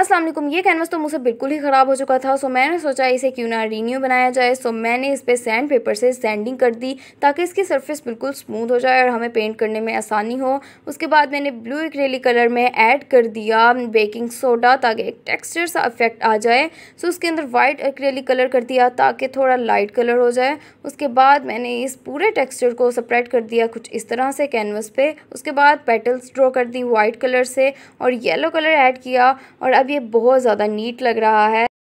असलम ये कैनवस तो मुझसे बिल्कुल ही ख़राब हो चुका था सो मैंने सोचा इसे क्यों ना रीन्यू बनाया जाए सो मैंने इस पर सैंड पेपर से सैंडिंग कर दी ताकि इसकी सरफेस बिल्कुल स्मूथ हो जाए और हमें पेंट करने में आसानी हो उसके बाद मैंने ब्लू इक्रेली कलर में ऐड कर दिया बेकिंग सोडा ताकि एक टेक्स्चर सा इफेक्ट आ जाए सो उसके अंदर वाइट इक्रेली कलर कर दिया ताकि थोड़ा लाइट कलर हो जाए उसके बाद मैंने इस पूरे टेक्स्चर को सप्रेड कर दिया कुछ इस तरह से कैनवस पर उसके बाद पेटल्स ड्रॉ कर दी वाइट कलर से और येलो कलर ऐड किया और अब ये बहुत ज़्यादा नीट लग रहा है।